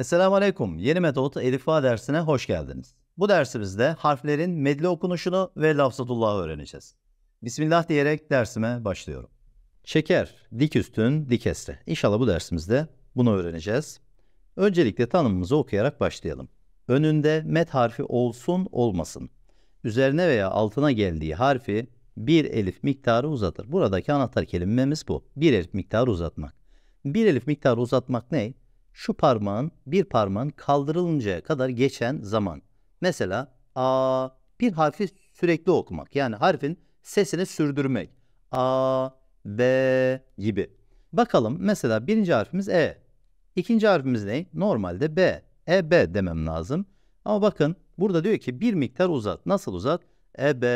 Esselamu Aleyküm. Yeni metot Elifa dersine hoş geldiniz. Bu dersimizde harflerin medli okunuşunu ve lafzatullahı öğreneceğiz. Bismillah diyerek dersime başlıyorum. Şeker, dik üstün, dik esre. İnşallah bu dersimizde bunu öğreneceğiz. Öncelikle tanımımızı okuyarak başlayalım. Önünde met harfi olsun olmasın. Üzerine veya altına geldiği harfi bir elif miktarı uzatır. Buradaki anahtar kelimemiz bu. Bir elif miktarı uzatmak. Bir elif miktarı uzatmak ne? Şu parmağın bir parmağın kaldırılıncaya kadar geçen zaman. Mesela a bir harfi sürekli okumak. Yani harfin sesini sürdürmek. A, B gibi. Bakalım mesela birinci harfimiz E. İkinci harfimiz ne? Normalde B. E, B demem lazım. Ama bakın burada diyor ki bir miktar uzat. Nasıl uzat? E, B,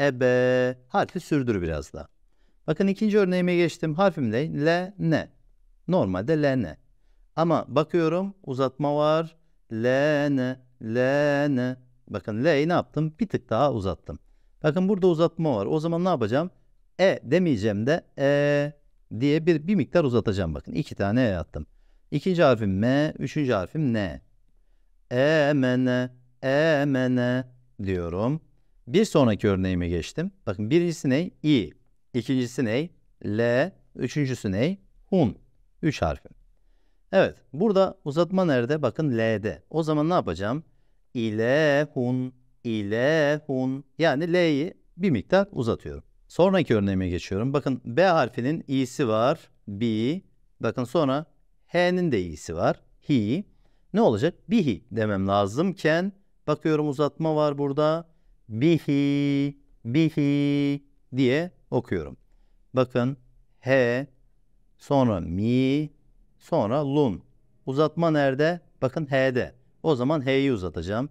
E, B. Harfi sürdür biraz daha. Bakın ikinci örneğime geçtim. Harfim ne? L, N. Normalde L, ne. Ama bakıyorum uzatma var. L, ne, L, ne. Bakın L'yi ne yaptım? Bir tık daha uzattım. Bakın burada uzatma var. O zaman ne yapacağım? E demeyeceğim de E diye bir, bir miktar uzatacağım. Bakın iki tane E attım. İkinci harfim M, üçüncü harfim N. E, M, N, E, M, N diyorum. Bir sonraki örneğime geçtim. Bakın birincisi ne? İ. İkincisi ney? L. Üçüncüsü ney? Hun. Üç harfi. Evet. Burada uzatma nerede? Bakın L'de. O zaman ne yapacağım? Hun, İlehun. Hun. Yani L'yi bir miktar uzatıyorum. Sonraki örneğime geçiyorum. Bakın B harfinin i'si var. Bi. Bakın sonra H'nin de i'si var. Hi. Ne olacak? Bihi demem lazımken bakıyorum uzatma var burada. Bihi, bihi diye okuyorum. Bakın he, sonra mi, sonra lun. Uzatma nerede? Bakın h'de. O zaman h'yi uzatacağım.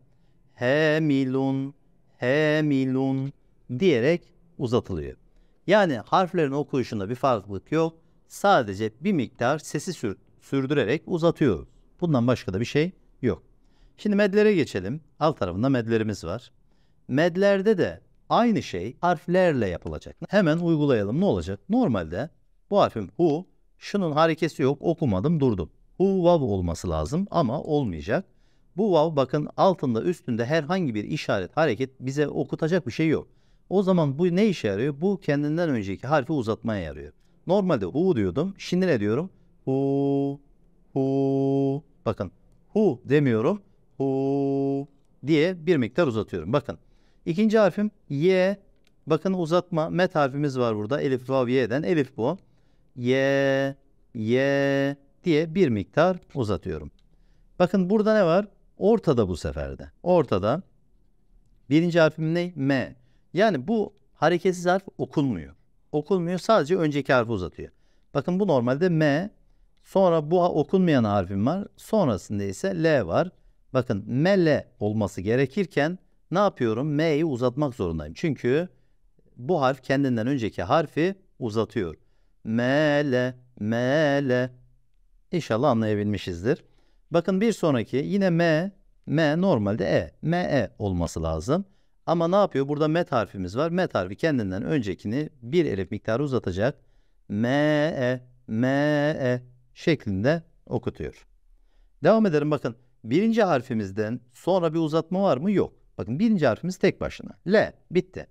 He milun, he milun diyerek uzatılıyor. Yani harflerin okuyuşunda bir farklılık yok. Sadece bir miktar sesi sür sürdürerek uzatıyoruz. Bundan başka da bir şey yok. Şimdi medlere geçelim. Alt tarafında medlerimiz var. Medlerde de Aynı şey harflerle yapılacak. Hemen uygulayalım. Ne olacak? Normalde bu harfim hu, şunun harekesi yok. Okumadım, durdum. Hu vav olması lazım ama olmayacak. Bu vav bakın altında üstünde herhangi bir işaret, hareket bize okutacak bir şey yok. O zaman bu ne işe yarıyor? Bu kendinden önceki harfi uzatmaya yarıyor. Normalde hu diyordum. Şimdi ne diyorum? Hu, hu. Bakın hu demiyorum. Hu diye bir miktar uzatıyorum. Bakın İkinci harfim Y. Bakın uzatma met harfimiz var burada. Elif, vav, y'den. Elif bu. Y, Y diye bir miktar uzatıyorum. Bakın burada ne var? Ortada bu seferde. Ortada. Birinci harfim ne? M. Yani bu hareketsiz harf okunmuyor. Okunmuyor sadece önceki harfi uzatıyor. Bakın bu normalde M. Sonra bu okunmayan harfim var. Sonrasında ise L var. Bakın M L olması gerekirken ne yapıyorum? M'yi uzatmak zorundayım. Çünkü bu harf kendinden önceki harfi uzatıyor. Mle, Mle. İnşallah anlayabilmişizdir. Bakın bir sonraki yine M, M normalde E, M, E olması lazım. Ama ne yapıyor? Burada M harfimiz var. M harfi kendinden öncekini bir elif miktarı uzatacak. M, E, M, E şeklinde okutuyor. Devam edelim bakın. Birinci harfimizden sonra bir uzatma var mı? Yok. Bakın birinci harfimiz tek başına. L bitti.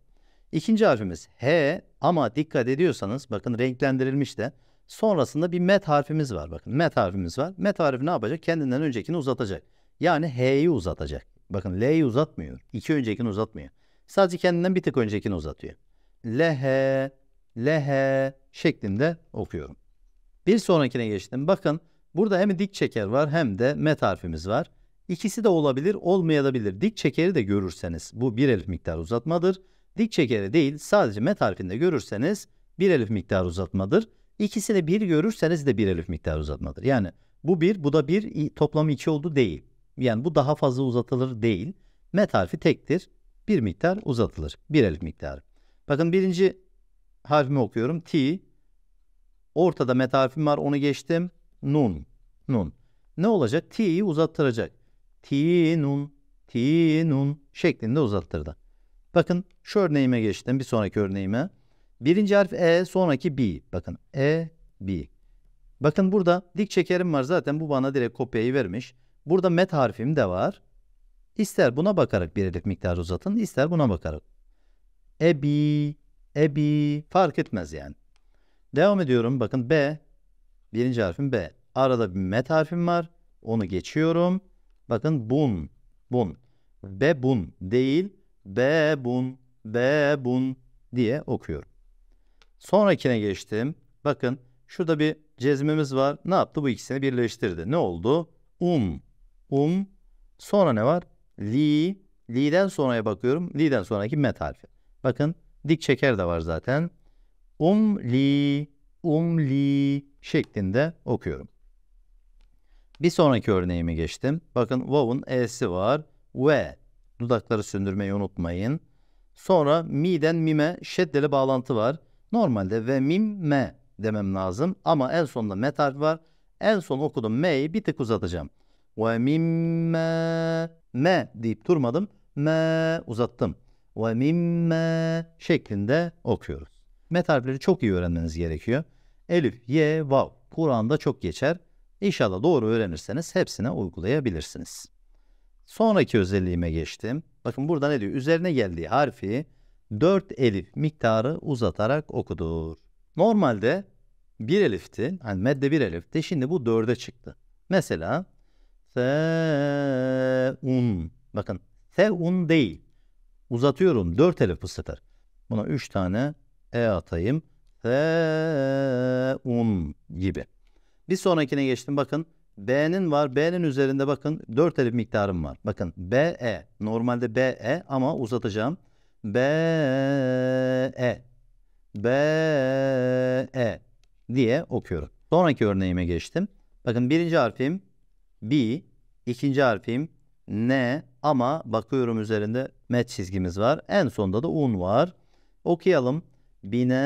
İkinci harfimiz H ama dikkat ediyorsanız bakın renklendirilmiş de sonrasında bir met harfimiz var. Bakın met harfimiz var. Met harfi ne yapacak? Kendinden öncekini uzatacak. Yani H'yi uzatacak. Bakın L'yi uzatmıyor. İki öncekini uzatmıyor. Sadece kendinden bir tık öncekini uzatıyor. Lehe, lehe şeklinde okuyorum. Bir sonrakine geçtim. Bakın burada hem dik çeker var hem de met harfimiz var. İkisi de olabilir, olmayabilir. Dik çekeri de görürseniz bu bir elif miktar uzatmadır. Dik çekeri değil, sadece met harfinde görürseniz bir elif miktar uzatmadır. İkisi de bir görürseniz de bir elif miktar uzatmadır. Yani bu bir, bu da bir, toplamı iki oldu değil. Yani bu daha fazla uzatılır değil. Met harfi tektir. Bir miktar uzatılır. Bir elif miktarı. Bakın birinci harfimi okuyorum. T. Ortada met harfim var. Onu geçtim. Nun. Nun. Ne olacak? T'yi uzattıracak tinun, tinun şeklinde uzattırdı. Bakın şu örneğime geçtim. Bir sonraki örneğime. Birinci harf E, sonraki B. Bakın E, B. Bakın burada dik çekerim var. Zaten bu bana direkt kopyayı vermiş. Burada met harfim de var. İster buna bakarak bir elif miktarı uzatın, ister buna bakarak. E B E B fark etmez yani. Devam ediyorum. Bakın B. Birinci harfim B. Arada bir met harfim var. Onu geçiyorum. Bakın bun, bun. Be bun değil, be bun, be bun diye okuyorum. Sonrakine geçtim. Bakın şurada bir cezmemiz var. Ne yaptı? Bu ikisini birleştirdi. Ne oldu? Um, um. Sonra ne var? Li, li'den sonraya bakıyorum. Li'den sonraki met harfi. Bakın dik çeker de var zaten. Um, li, um, li şeklinde okuyorum. Bir sonraki örneğimi geçtim. Bakın vow'un e'si var. Ve. Dudakları söndürmeyi unutmayın. Sonra mi'den mime şeddeli bağlantı var. Normalde ve mim me demem lazım. Ama en sonunda me harfi var. En son okudum me'yi bir tık uzatacağım. Ve mim me me deyip durmadım. Me uzattım. Ve me şeklinde okuyoruz. Met harfleri çok iyi öğrenmeniz gerekiyor. Elif, ye, vav. Kur'an'da çok geçer. İnşallah doğru öğrenirseniz hepsine uygulayabilirsiniz. Sonraki özelliğime geçtim. Bakın burada ne diyor? Üzerine geldiği harfi 4 elif miktarı uzatarak okudur. Normalde 1 elifti. Hani medde 1 elifti. Şimdi bu 4'e çıktı. Mesela Seun. Bakın Seun değil. Uzatıyorum. 4 elif bu sefer. Buna 3 tane E atayım. Seun gibi. Bir sonrakine geçtim bakın. B'nin var. B'nin üzerinde bakın 4 elif miktarım var. Bakın BE. Normalde BE ama uzatacağım. BE. BE diye okuyorum. Sonraki örneğime geçtim. Bakın birinci harfim B. ikinci harfim N ama bakıyorum üzerinde met çizgimiz var. En sonda da un var. Okuyalım. Bine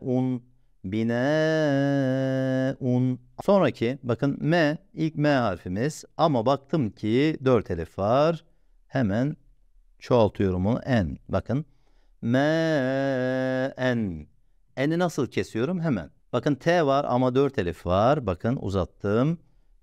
un Bineun. Sonraki bakın M ilk M harfimiz ama baktım ki dört elif var. Hemen çoğaltıyorum onu n Bakın m n n'i nasıl kesiyorum hemen. Bakın T var ama dört elif var. Bakın uzattım.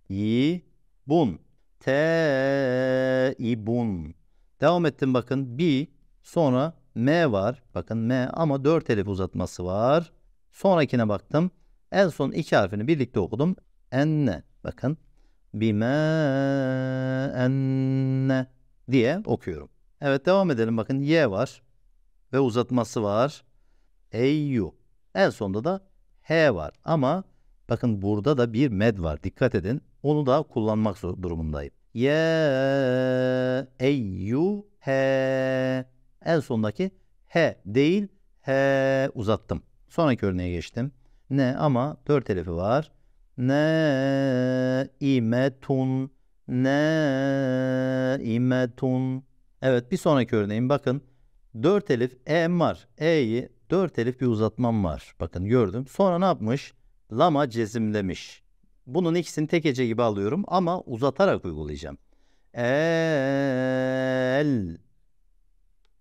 İ bun. T i bun. Devam ettim bakın. Bi sonra M var. Bakın M ama dört elif uzatması var. Sonrakine baktım. En son iki harfini birlikte okudum. Enne. Bakın. Bime enne diye okuyorum. Evet devam edelim. Bakın ye var. Ve uzatması var. Eyyu. En sonda da h var. Ama bakın burada da bir med var. Dikkat edin. Onu da kullanmak durumundayım. Ye eyyu he. En sondaki h değil h uzattım. Sonraki örneğe geçtim. Ne ama dört elifi var. Ne imetun ne imetun. Evet bir sonraki örneğim. bakın. dört elif e'm var. E'yi dört elif bir uzatmam var. Bakın gördüm. Sonra ne yapmış? Lama cezimlemiş. Bunun ikisini tek ece gibi alıyorum ama uzatarak uygulayacağım. El.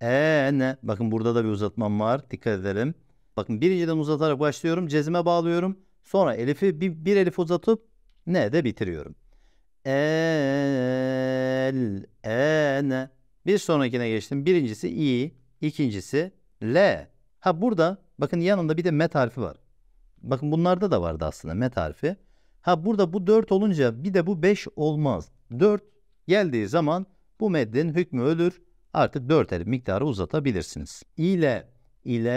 E, ne? Bakın burada da bir uzatmam var. Dikkat edelim. Bakın birinciden uzatarak başlıyorum. Cezime bağlıyorum. Sonra elifi bir, bir elif uzatıp ne de bitiriyorum. El, ene. Bir sonrakine geçtim. Birincisi i, ikincisi l. Ha burada bakın yanında bir de met harfi var. Bakın bunlarda da vardı aslında met harfi. Ha burada bu 4 olunca bir de bu 5 olmaz. 4 geldiği zaman bu meddin hükmü ölür. Artık 4 elif miktarı uzatabilirsiniz. İ ile ile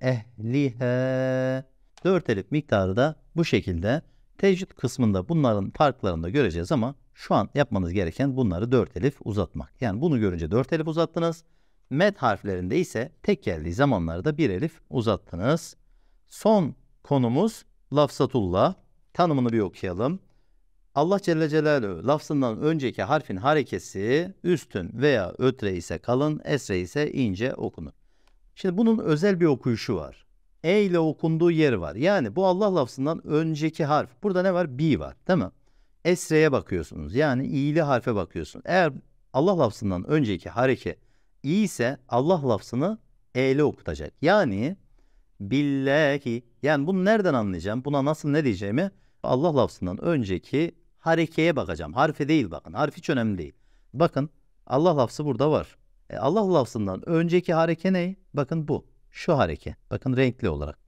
ehliha. Dört elif miktarı da bu şekilde tecvid kısmında bunların farklarını da göreceğiz ama şu an yapmanız gereken bunları dört elif uzatmak. Yani bunu görünce dört elif uzattınız. Med harflerinde ise tek geldiği zamanlarda bir elif uzattınız. Son konumuz lafzatullah. Tanımını bir okuyalım. Allah Celle Celaluhu lafzından önceki harfin harekesi üstün veya ötre ise kalın, esre ise ince okunur. Şimdi bunun özel bir okuyuşu var. E ile okunduğu yer var. Yani bu Allah lafzından önceki harf. Burada ne var? Bi var. Değil mi? Esre'ye bakıyorsunuz. Yani iyili harfe bakıyorsun. Eğer Allah lafzından önceki hareke i ise Allah lafzını E ile okutacak. Yani billahi. Yani bunu nereden anlayacağım? Buna nasıl ne diyeceğimi Allah lafzından önceki harekeye bakacağım. Harfe değil bakın. Harf hiç önemli değil. Bakın Allah lafzı burada var. E, Allah lafzından önceki hareke ne? Bakın bu. Şu hareke. Bakın renkli olarak.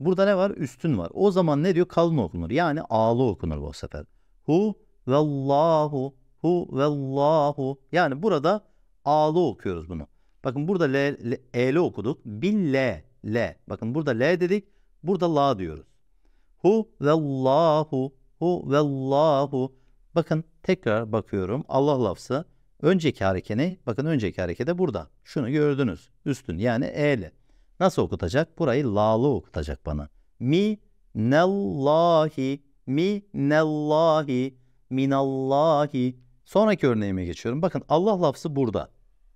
Burada ne var? Üstün var. O zaman ne diyor? Kalın okunur. Yani ağlı okunur bu sefer. Hu ve vellahu hu ve vellahu. Yani burada ağlı okuyoruz bunu. Bakın burada le, l, e'li okuduk. Bille le. Bakın burada le dedik. Burada la diyoruz. Hu ve vellahu hu ve vellahu. Bakın tekrar bakıyorum. Allah lafzı Önceki hareke Bakın önceki harekede burada. Şunu gördünüz. Üstün yani e'li. Nasıl okutacak? Burayı la'lı okutacak bana. Mi nellahi mi nellahi minallahi Sonraki örneğime geçiyorum. Bakın Allah lafzı burada.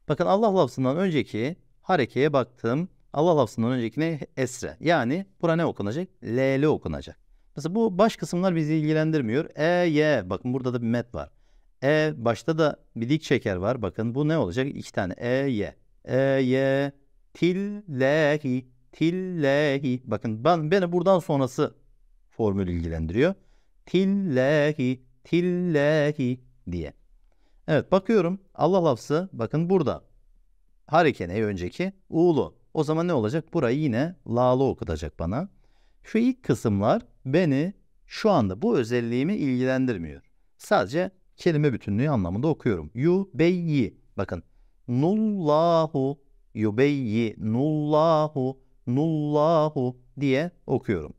Bakın Allah lafzından önceki harekeye baktım. Allah lafzından öncekine esre. Yani bura ne okunacak? L'li okunacak. Mesela bu baş kısımlar bizi ilgilendirmiyor. E, Y. Bakın burada da bir met var. E başta da bir dik çeker var. Bakın bu ne olacak? İki tane E, Y. E, Y, tillehi, tillehi. Bakın ben, beni buradan sonrası formül ilgilendiriyor. Tillehi, tillehi diye. Evet bakıyorum Allah lafzı bakın burada. Harekene önceki uğulu. O zaman ne olacak? Burayı yine lağlı okutacak bana. Şu ilk kısımlar beni şu anda bu özelliğimi ilgilendirmiyor. Sadece kelime bütünlüğü anlamında okuyorum. Yubeyyi. Bakın. Nullahu. Yubeyyi. Nullahu. Nullahu diye okuyorum.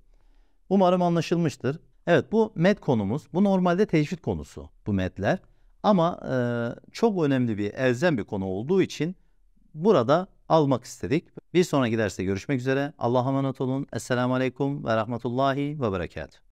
Umarım anlaşılmıştır. Evet bu med konumuz. Bu normalde tecvid konusu bu medler. Ama e, çok önemli bir elzem bir konu olduğu için burada almak istedik. Bir sonraki derste görüşmek üzere. Allah'a emanet olun. Esselamu Aleyküm ve Rahmetullahi ve Berekatuhu.